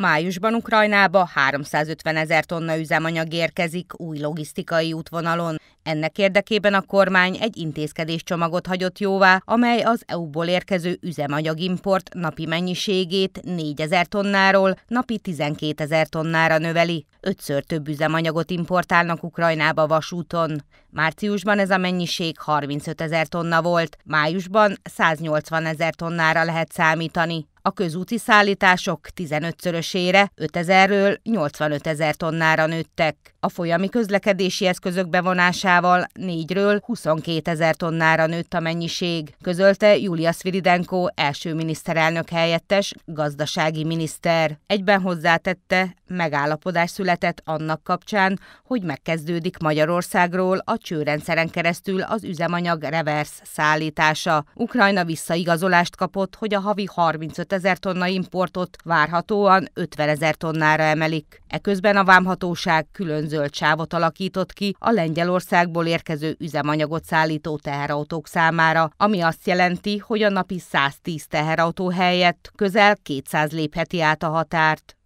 Májusban Ukrajnába 350 ezer tonna üzemanyag érkezik új logisztikai útvonalon. Ennek érdekében a kormány egy intézkedéscsomagot hagyott jóvá, amely az EU-ból érkező üzemanyagimport napi mennyiségét 4 ezer tonnáról napi 12 ezer tonnára növeli. Ötször több üzemanyagot importálnak Ukrajnába vasúton. Márciusban ez a mennyiség 35 ezer tonna volt, májusban 180 ezer tonnára lehet számítani a közúti szállítások 15-szörösére 5000-ről 85 ezer tonnára nőttek. A folyami közlekedési eszközök bevonásával 4-ről 22 ezer tonnára nőtt a mennyiség, közölte Julia Sviridenko első miniszterelnök helyettes, gazdasági miniszter. Egyben hozzátette, megállapodás született annak kapcsán, hogy megkezdődik Magyarországról a csőrendszeren keresztül az üzemanyag reverse szállítása. Ukrajna visszaigazolást kapott, hogy a havi 35 ezer tonna importot várhatóan 50 ezer tonnára emelik. Eközben a vámhatóság külön zöld sávot alakított ki a Lengyelországból érkező üzemanyagot szállító teherautók számára, ami azt jelenti, hogy a napi 110 teherautó helyett közel 200 lépheti át a határt.